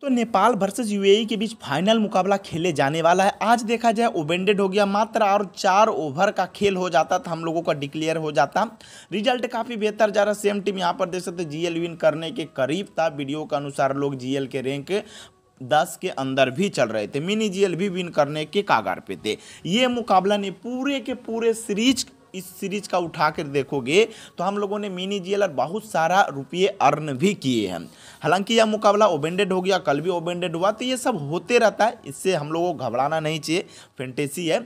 तो Nepal versus UAE e के बीच final मुकाबला खेले जाने वाला है आज देखा जाए ओवेंडेड हो गया मात्र और चार ओवर का खेल हो जाता था हम लोगों का डिक्लेयर हो जाता रिजल्ट काफ़ी बेहतर जा रहा सेम टीम यहाँ पर देख सकते जीएल विन करने के करीब था वीडियो के अनुसार लोग जीएल के रैंक दस के अंदर भी चल रहे थे मिनी जीएल भी विन करने के कागार पे थे ये मुकाबला ने पूरे के पूरे सीरीज इस सीरीज का उठा कर देखोगे तो हम लोगों ने मिनी जी बहुत सारा रुपये अर्न भी किए हैं हालांकि यह मुकाबला ओबेंडेड हो गया कल भी ओबेंडेड हुआ तो ये सब होते रहता है इससे हम लोगों को घबराना नहीं चाहिए फेंटेसी है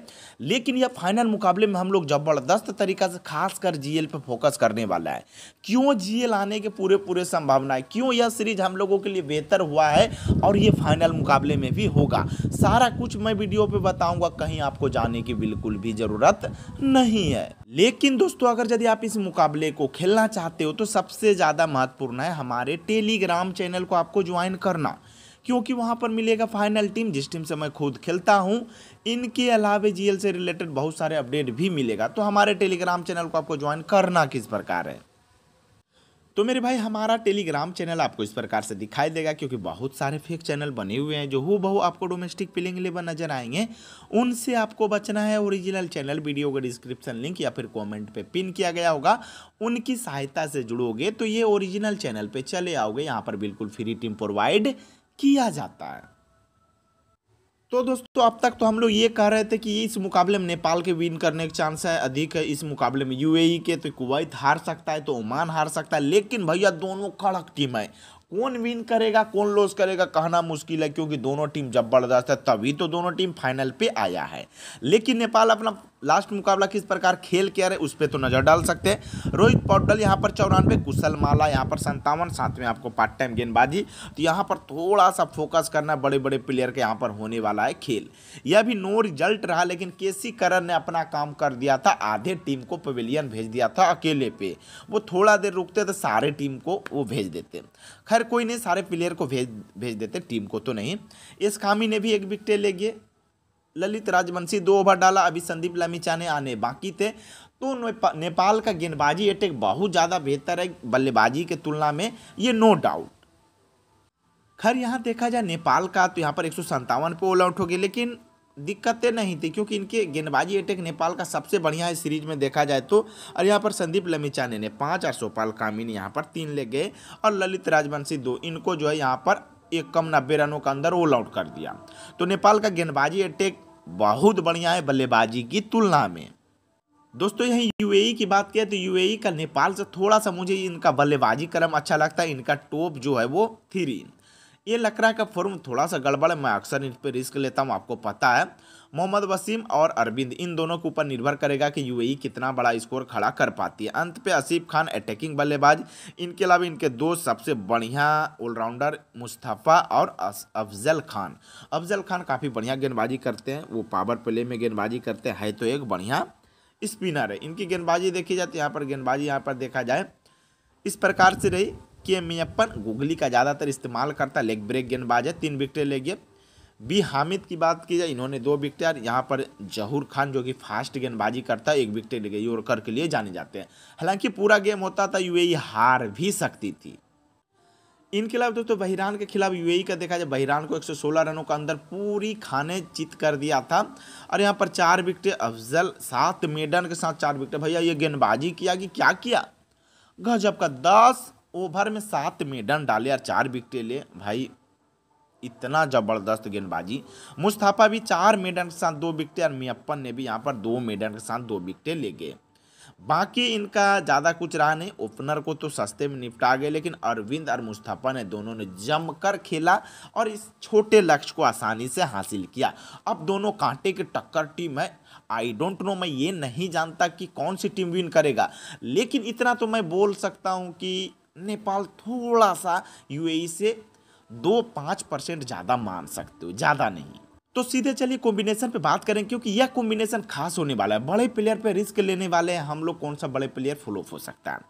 लेकिन यह फाइनल मुकाबले में हम लोग ज़बरदस्त तरीका से खासकर जीएल पर फोकस करने वाला है क्यों जीएल आने के पूरे पूरे संभावना है क्यों यह सीरीज हम लोगों के लिए बेहतर हुआ है और ये फाइनल मुकाबले में भी होगा सारा कुछ मैं वीडियो पर बताऊँगा कहीं आपको जाने की बिल्कुल भी ज़रूरत नहीं है लेकिन दोस्तों अगर यदि आप इस मुकाबले को खेलना चाहते हो तो सबसे ज़्यादा महत्वपूर्ण है हमारे टेलीग्राम चैनल को आपको ज्वाइन करना क्योंकि वहाँ पर मिलेगा फाइनल टीम जिस टीम से मैं खुद खेलता हूँ इनके अलावे जीएल से रिलेटेड बहुत सारे अपडेट भी मिलेगा तो हमारे टेलीग्राम चैनल को आपको ज्वाइन करना किस प्रकार है तो मेरे भाई हमारा टेलीग्राम चैनल आपको इस प्रकार से दिखाई देगा क्योंकि बहुत सारे फेक चैनल बने हुए हैं जो हु बहु आपको डोमेस्टिक पिलिंग लेवल नजर आएंगे उनसे आपको बचना है ओरिजिनल चैनल वीडियो का डिस्क्रिप्शन लिंक या फिर कमेंट पे पिन किया गया होगा उनकी सहायता से जुड़ोगे तो ये ओरिजिनल चैनल पर चले आओगे यहाँ पर बिल्कुल फ्री टीम प्रोवाइड किया जाता है तो दोस्तों अब तक तो हम लोग ये कह रहे थे कि इस मुकाबले में नेपाल के विन करने के चांस है अधिक है इस मुकाबले में यूएई e के तो कुवैत हार सकता है तो ओमान हार सकता है लेकिन भैया दोनों कड़क टीम है कौन विन करेगा कौन लॉस करेगा कहना मुश्किल है क्योंकि दोनों टीम जबरदस्त है तभी तो दोनों टीम फाइनल पे आया है लेकिन नेपाल अपना लास्ट मुकाबला किस प्रकार खेल के रहे उस पर तो नज़र डाल सकते हैं रोहित पौडल यहाँ पर चौरानवे कुशल माला यहाँ पर संतावन साथ में आपको पार्ट टाइम गेंदबाजी तो यहाँ पर थोड़ा सा फोकस करना बड़े बड़े प्लेयर के यहाँ पर होने वाला है खेल यह भी नो रिजल्ट रहा लेकिन के सी करण ने अपना काम कर दिया था आधे टीम को पवेलियन भेज दिया था अकेले पे वो थोड़ा देर रुकते तो सारे टीम को वो भेज देते खैर कोई नहीं सारे प्लेयर को भेज भेज देते टीम को तो नहीं इस खामी ने भी एक विकटे ले गए ललित राजवंशी दो ओवर डाला अभी संदीप लामीचाने आने बाकी थे तो नेपाल का गेंदबाजी अटैक बहुत ज़्यादा बेहतर है बल्लेबाजी के तुलना में ये नो डाउट खैर यहाँ देखा जाए नेपाल का तो यहाँ पर एक सौ पे ऑल आउट हो गए लेकिन दिक्कतें नहीं थी क्योंकि इनके गेंदबाजी अटैक नेपाल का सबसे बढ़िया है सीरीज में देखा जाए तो और यहाँ पर संदीप लमीचाने ने पाँच और सोपाल कामिनी यहाँ पर तीन ले गए और ललित राजवंशी दो इनको जो है यहाँ पर एक कम नब्बे रनों का अंदर ऑल आउट कर दिया तो नेपाल का गेंदबाजी अटैक बहुत बढ़िया है बल्लेबाजी की तुलना में दोस्तों यही यूएई e की बात किया तो यूएई e का नेपाल से थोड़ा सा मुझे इनका बल्लेबाजी क्रम अच्छा लगता है इनका टॉप जो है वो थ्री ये लकड़ा का फॉर्म थोड़ा सा गड़बड़ है मैं अक्सर इन पर रिस्क लेता हूँ आपको पता है मोहम्मद वसीम और अरविंद इन दोनों के ऊपर निर्भर करेगा कि यूएई कितना बड़ा स्कोर खड़ा कर पाती है अंत पे आसिफ खान अटैकिंग बल्लेबाज इनके अलावा इनके दो सबसे बढ़िया ऑलराउंडर मुस्तफ़ा और अफजल खान अफजल खान काफ़ी बढ़िया गेंदबाजी करते हैं वो पावर प्ले में गेंदबाजी करते हैं है तो एक बढ़िया स्पिनर है इनकी गेंदबाजी देखी जाती है यहाँ पर गेंदबाजी यहाँ पर देखा जाए इस प्रकार से रही कि मैं अपन गुगली का ज़्यादातर इस्तेमाल करता लेग ब्रेक गेंदबाज है तीन विकटें ले गए बी हामिद की बात की जाए इन्होंने दो यार यहाँ पर जहूर खान जो कि फास्ट गेंदबाजी करता है एक गई और कर के लिए जाने जाते हैं हालांकि पूरा गेम होता था यूएई हार भी सकती थी इनके अलावा दोस्तों तो, तो के खिलाफ यूएई का देखा जाए बहिरान को 116 रनों का अंदर पूरी खाने जीत कर दिया था और यहाँ पर चार विकेट अफजल सात मेडन के साथ चार विकेट भैया ये गेंदबाजी किया कि क्या किया गजब का दस ओवर में सात मेडन डाले और चार विकेट ले भाई इतना ज़बरदस्त गेंदबाजी मुस्तफ़ा भी चार मेडन के साथ दो विकटें और मियप्पन ने भी यहाँ पर दो मेडन के साथ दो विकटें ले गए बाकी इनका ज़्यादा कुछ रहा नहीं ओपनर को तो सस्ते में निपटा गए लेकिन अरविंद और मुस्तफ़ा ने दोनों ने जमकर खेला और इस छोटे लक्ष्य को आसानी से हासिल किया अब दोनों कांटे की टक्कर टीम है आई डोंट नो मैं ये नहीं जानता कि कौन सी टीम विन करेगा लेकिन इतना तो मैं बोल सकता हूँ कि नेपाल थोड़ा सा यूएई e से दो पाँच परसेंट ज़्यादा मान सकते हो ज़्यादा नहीं तो सीधे चलिए कॉम्बिनेशन पे बात करें क्योंकि यह कॉम्बिनेशन खास होने वाला है बड़े प्लेयर पे रिस्क लेने वाले हैं हम लोग कौन सा बड़े प्लेयर फ्लोप हो सकता है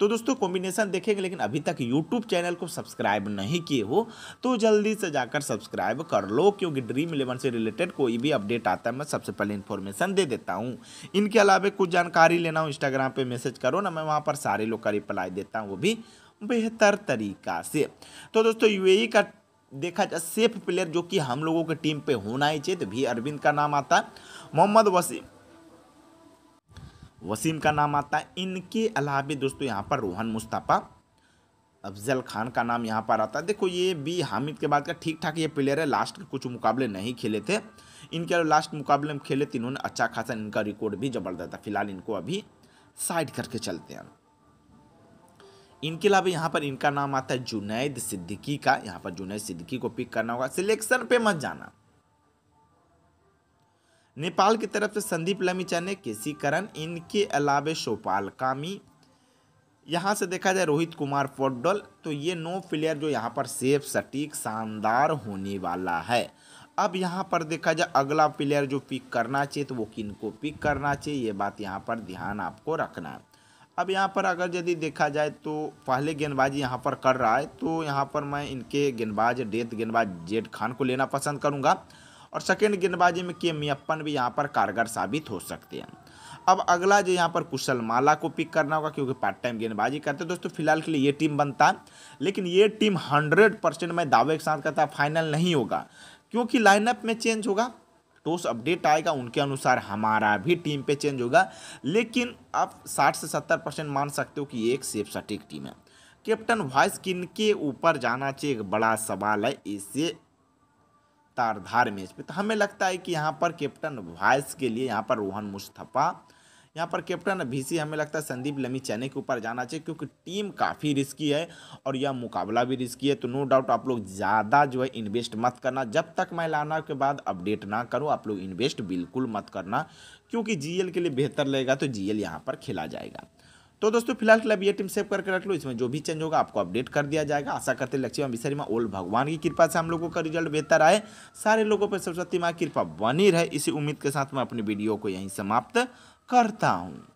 तो दोस्तों कॉम्बिनेशन देखेंगे लेकिन अभी तक यूट्यूब चैनल को सब्सक्राइब नहीं किए हो तो जल्दी से जाकर सब्सक्राइब कर लो क्योंकि ड्रीम इलेवन से रिलेटेड कोई भी अपडेट आता है मैं सबसे पहले इन्फॉर्मेशन दे देता हूँ इनके अलावा कुछ जानकारी लेना हो इंस्टाग्राम पर मैसेज करो ना मैं वहाँ पर सारे लोग का रिप्लाई देता हूँ वो भी बेहतर तरीका से तो दोस्तों यूएई e का देखा जाए सेफ प्लेयर जो कि हम लोगों की टीम पे होना ही चाहिए तो भी अरविंद का नाम आता मोहम्मद वसीम वसीम का नाम आता है इनके अलावा भी दोस्तों यहाँ पर रोहन मुस्तफ़ा अफजल खान का नाम यहाँ पर आता है देखो ये भी हामिद के बाद का ठीक ठाक ये प्लेयर है लास्ट के कुछ मुकाबले नहीं खेले थे इनके अलावा लास्ट मुकाबले में खेले थे इन्होंने अच्छा खासा इनका रिकॉर्ड भी जबरदस्त था फिलहाल इनको अभी साइड करके चलते हैं इनके अलावा यहाँ पर इनका नाम आता है जुनैद सिद्दीकी का यहाँ पर जुनैद सिद्दीकी को पिक करना होगा सिलेक्शन पे मत जाना नेपाल की तरफ से संदीप लमीचा ने के करण इनके अलावे शोपाल कामी यहाँ से देखा जाए रोहित कुमार फोडल तो ये नो प्लेयर जो यहाँ पर सेफ सटीक शानदार होने वाला है अब यहाँ पर देखा जाए अगला प्लेयर जो पिक करना चाहिए तो वो किन को पिक करना चाहिए ये बात यहाँ पर ध्यान आपको रखना है अब यहाँ पर अगर यदि देखा जाए तो पहले गेंदबाजी यहाँ पर कर रहा है तो यहाँ पर मैं इनके गेंदबाज डेथ गेंदबाज जेड खान को लेना पसंद करूँगा और सेकेंड गेंदबाजी में के मियप्पन भी यहाँ पर कारगर साबित हो सकते हैं अब अगला जो यहाँ पर कुशल माला को पिक करना होगा क्योंकि पार्ट टाइम गेंदबाजी करते हैं दोस्तों फिलहाल के लिए ये टीम बनता है लेकिन ये टीम हंड्रेड परसेंट मैं दावे के साथ कहता फाइनल नहीं होगा क्योंकि लाइनअप में चेंज होगा टोस तो अपडेट आएगा उनके अनुसार हमारा भी टीम पे चेंज होगा लेकिन आप 60 से 70 परसेंट मान सकते हो कि एक सेफ सटीक टीम है कैप्टन वाइस किन के ऊपर जाना चाहिए एक बड़ा सवाल है इसे तारधार मैच पे तो हमें लगता है कि यहाँ पर कैप्टन वाइस के लिए यहाँ पर रोहन मुस्तफ़ा यहाँ पर कैप्टन अभिषी हमें लगता है संदीप लमी चैने के ऊपर जाना चाहिए क्योंकि टीम काफ़ी रिस्की है और यह मुकाबला भी रिस्की है तो नो डाउट आप लोग ज़्यादा जो है इन्वेस्ट मत करना जब तक मैं लाना के बाद अपडेट ना करूँ आप लोग इन्वेस्ट बिल्कुल मत करना क्योंकि जी के लिए बेहतर रहेगा तो जी यहाँ पर खेला जाएगा तो दोस्तों फिलहाल के लिए ये टीम सेव करके रख लो इसमें जो भी चेंज होगा आपको अपडेट कर दिया जाएगा आशा करते लक्ष्मी विसरी माँ ओल भगवान की कृपा से हम लोगों का रिजल्ट बेहतर आए सारे लोगों पर सरस्वती माँ कृपा बनी रहे इसी उम्मीद के साथ मैं अपनी वीडियो को यहीं समाप्त cartão